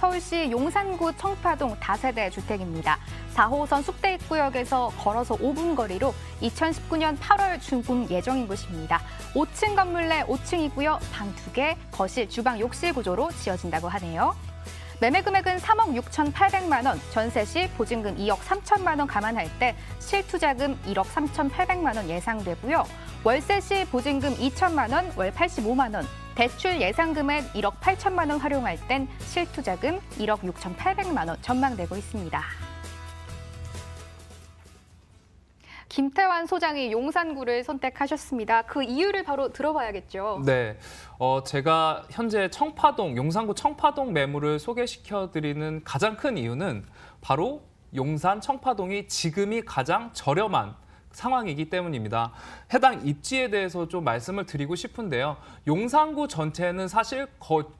서울시 용산구 청파동 다세대 주택입니다. 4호선 숙대입구역에서 걸어서 5분 거리로 2019년 8월 준공 예정인 곳입니다. 5층 건물 내 5층이고요. 방 2개, 거실, 주방, 욕실 구조로 지어진다고 하네요. 매매 금액은 3억 6,800만 원, 전세 시 보증금 2억 3천만 원 감안할 때 실투자금 1억 3,800만 원 예상되고요. 월세 시 보증금 2천만 원, 월 85만 원, 대출 예상 금액 1억 8천만 원 활용할 땐 실투자금 1억 6,800만 원 전망되고 있습니다. 김태환 소장이 용산구를 선택하셨습니다. 그 이유를 바로 들어봐야겠죠. 네. 어, 제가 현재 청파동, 용산구 청파동 매물을 소개시켜드리는 가장 큰 이유는 바로 용산 청파동이 지금이 가장 저렴한 상황이기 때문입니다. 해당 입지에 대해서 좀 말씀을 드리고 싶은데요. 용산구 전체는 사실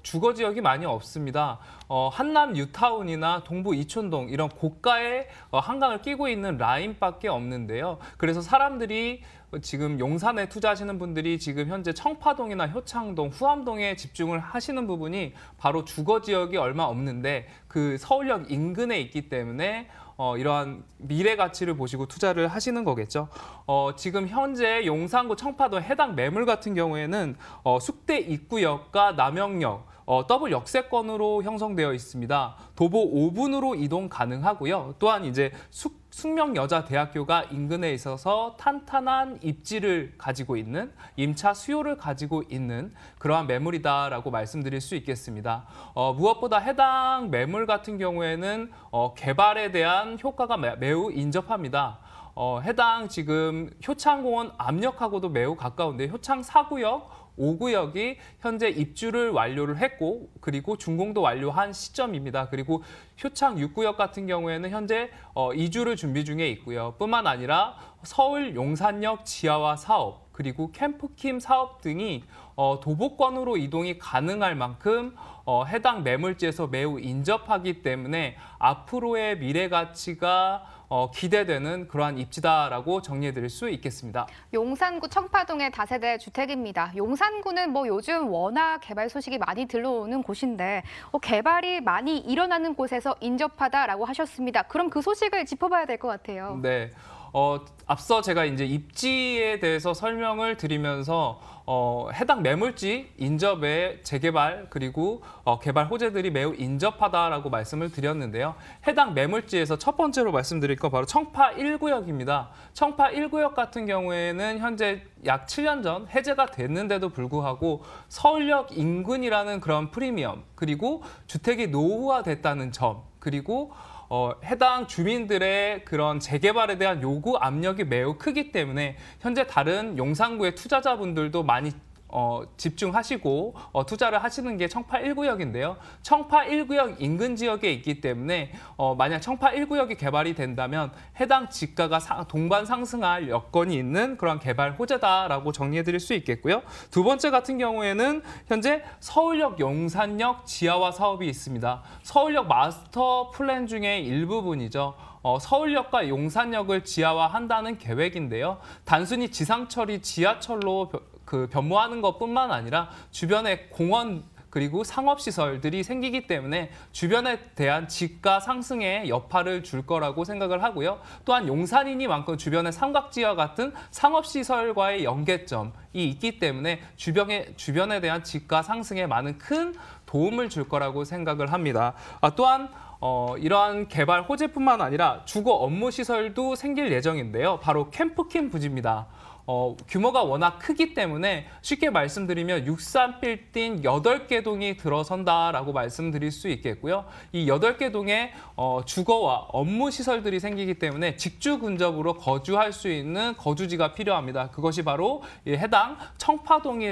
주거 지역이 많이 없습니다. 어, 한남 뉴타운이나 동부 이촌동 이런 고가의 어, 한강을 끼고 있는 라인밖에 없는데요. 그래서 사람들이 지금 용산에 투자하시는 분들이 지금 현재 청파동이나 효창동, 후암동에 집중을 하시는 부분이 바로 주거 지역이 얼마 없는데 그 서울역 인근에 있기 때문에 어, 이러한 미래 가치를 보시고 투자를 하시는 거겠죠. 어, 지금 현재 용산구 청파도 해당 매물 같은 경우에는 어, 숙대 입구역과 남영역 어, 더블 역세권으로 형성되어 있습니다. 도보 5분으로 이동 가능하고요. 또한 이제 숙, 숙명여자대학교가 인근에 있어서 탄탄한 입지를 가지고 있는 임차 수요를 가지고 있는 그러한 매물이다라고 말씀드릴 수 있겠습니다. 어, 무엇보다 해당 매물 같은 경우에는 어, 개발에 대한 효과가 매, 우 인접합니다. 어, 해당 지금 효창공원 압력하고도 매우 가까운데 효창 사구역 5구역이 현재 입주를 완료를 했고 그리고 준공도 완료한 시점입니다. 그리고 효창 6구역 같은 경우에는 현재 어, 이주를 준비 중에 있고요. 뿐만 아니라 서울 용산역 지하화 사업 그리고 캠프킴 사업 등이 어, 도보권으로 이동이 가능할 만큼 어, 해당 매물지에서 매우 인접하기 때문에 앞으로의 미래 가치가 어, 기대되는 그러한 입지다라고 정리해드릴 수 있겠습니다. 용산구 청파동의 다세대 주택입니다. 용산구는 뭐 요즘 워낙 개발 소식이 많이 들려오는 곳인데 어, 개발이 많이 일어나는 곳에서 인접하다라고 하셨습니다. 그럼 그 소식을 짚어봐야 될 것 같아요. 네. 어, 앞서 제가 이제 입지에 대해서 설명을 드리면서 어, 해당 매물지 인접의 재개발 그리고 어, 개발 호재들이 매우 인접하다라고 말씀을 드렸는데요. 해당 매물지에서 첫 번째로 말씀드릴 건 바로 청파 1구역입니다. 청파 1구역 같은 경우에는 현재 약 7년 전 해제가 됐는데도 불구하고 서울역 인근이라는 그런 프리미엄 그리고 주택이 노후화됐다는 점 그리고 어, 해당 주민들의 그런 재개발에 대한 요구 압력이 매우 크기 때문에 현재 다른 용산구의 투자자분들도 많이 어, 집중하시고 어, 투자를 하시는 게 청파 1구역인데요. 청파 1구역 인근 지역에 있기 때문에 어, 만약 청파 1구역이 개발이 된다면 해당 지가가 사, 동반 상승할 여건이 있는 그런 개발 호재다라고 정리해드릴 수 있겠고요. 두 번째 같은 경우에는 현재 서울역 용산역 지하화 사업이 있습니다. 서울역 마스터 플랜 중에 일부분이죠. 어, 서울역과 용산역을 지하화한다는 계획인데요. 단순히 지상철이 지하철로 그 변모하는 것뿐만 아니라 주변에 공원 그리고 상업시설들이 생기기 때문에 주변에 대한 집가 상승의 여파를 줄 거라고 생각을 하고요. 또한 용산이니만큼 주변의 삼각지와 같은 상업시설과의 연계점이 있기 때문에 주변에, 주변에 대한 집가 상승에 많은 큰 도움을 줄 거라고 생각을 합니다. 아, 또한 어, 이러한 개발 호재뿐만 아니라 주거 업무 시설도 생길 예정인데요. 바로 캠프킴 부지입니다. 어, 규모가 워낙 크기 때문에 쉽게 말씀드리면 63빌딩 8개 동이 들어선다라고 말씀드릴 수 있겠고요. 이 8개 동에 어, 주거와 업무 시설들이 생기기 때문에 직주 근접으로 거주할 수 있는 거주지가 필요합니다. 그것이 바로 해당 청파동이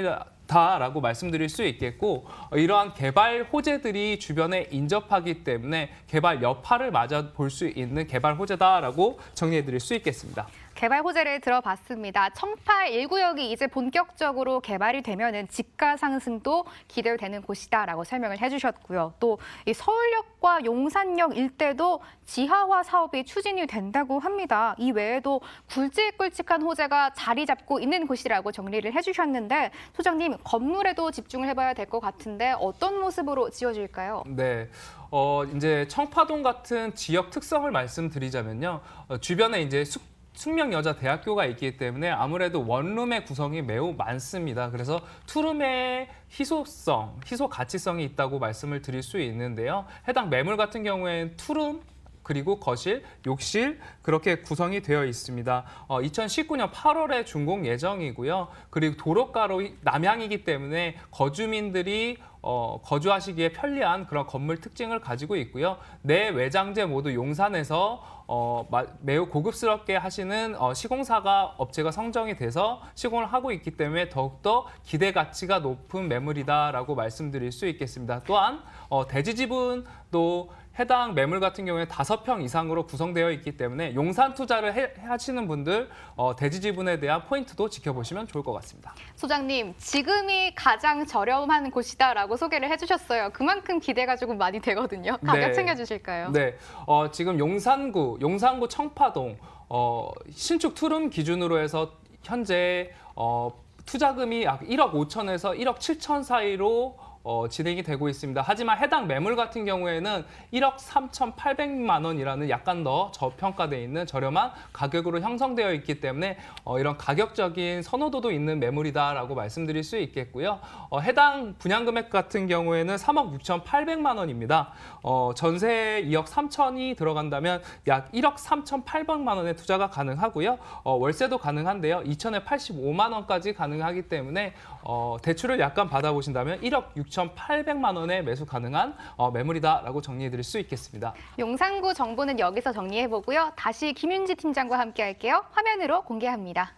라고 말씀드릴 수 있겠고 이러한 개발 호재들이 주변에 인접하기 때문에 개발 여파를 맞아 볼 수 있는 개발 호재다라고 정리해 드릴 수 있겠습니다. 개발 호재를 들어봤습니다. 청파 1구역이 이제 본격적으로 개발이 되면은 집가 상승도 기대되는 곳이다라고 설명을 해주셨고요. 또 이 서울역과 용산역 일대도 지하화 사업이 추진이 된다고 합니다. 이 외에도 굵직굵직한 호재가 자리 잡고 있는 곳이라고 정리를 해주셨는데 소장님 건물에도 집중을 해봐야 될 것 같은데 어떤 모습으로 지어질까요? 네. 어, 이제 청파동 같은 지역 특성을 말씀드리자면요. 어, 주변에 이제 숙 숙명 여자 대학교가 있기 때문에 아무래도 원룸의 구성이 매우 많습니다. 그래서 투룸의 희소성, 희소 가치성이 있다고 말씀을 드릴 수 있는데요. 해당 매물 같은 경우에는 투룸 그리고 거실, 욕실 그렇게 구성이 되어 있습니다. 어, 2019년 8월에 준공 예정이고요. 그리고 도로가로 남향이기 때문에 거주민들이 어, 거주하시기에 편리한 그런 건물 특징을 가지고 있고요. 내 외장재 모두 용산에서 어, 마, 매우 고급스럽게 하시는 어, 시공사가 업체가 성정이 돼서 시공을 하고 있기 때문에 더욱더 기대 가치가 높은 매물이다라고 말씀드릴 수 있겠습니다. 또한 어, 대지 지분 또 해당 매물 같은 경우에 다섯 평 이상으로 구성되어 있기 때문에 용산 투자를 해, 하시는 분들 어, 대지 지분에 대한 포인트도 지켜보시면 좋을 것 같습니다. 소장님, 지금이 가장 저렴한 곳이다라고 소개를 해주셨어요. 그만큼 기대가 조금 많이 되거든요. 가격 네. 챙겨주실까요? 네, 어, 지금 용산구, 용산구 청파동 어, 신축 투룸 기준으로 해서 현재 어, 투자금이 약 1억 5천에서 1억 7천 사이로 어, 진행이 되고 있습니다. 하지만 해당 매물 같은 경우에는 1억 3,800만 원이라는 약간 더저평가되어 있는 저렴한 가격으로 형성되어 있기 때문에 어, 이런 가격적인 선호도도 있는 매물이다라고 말씀드릴 수 있겠고요. 어, 해당 분양 금액 같은 경우에는 3억 6,800만 원입니다. 어, 전세 2억 3천이 들어간다면 약 1억 3,800만 원의 투자가 가능하고요. 어, 월세도 가능한데요. 2 0에 85만 원까지 가능하기 때문에 어, 대출을 약간 받아보신다면 1억 6 6,800만 원에 매수 가능한 어, 매물이다라고 정리해드릴 수 있겠습니다. 용산구 정보는 여기서 정리해보고요. 다시 김윤지 팀장과 함께할게요. 화면으로 공개합니다.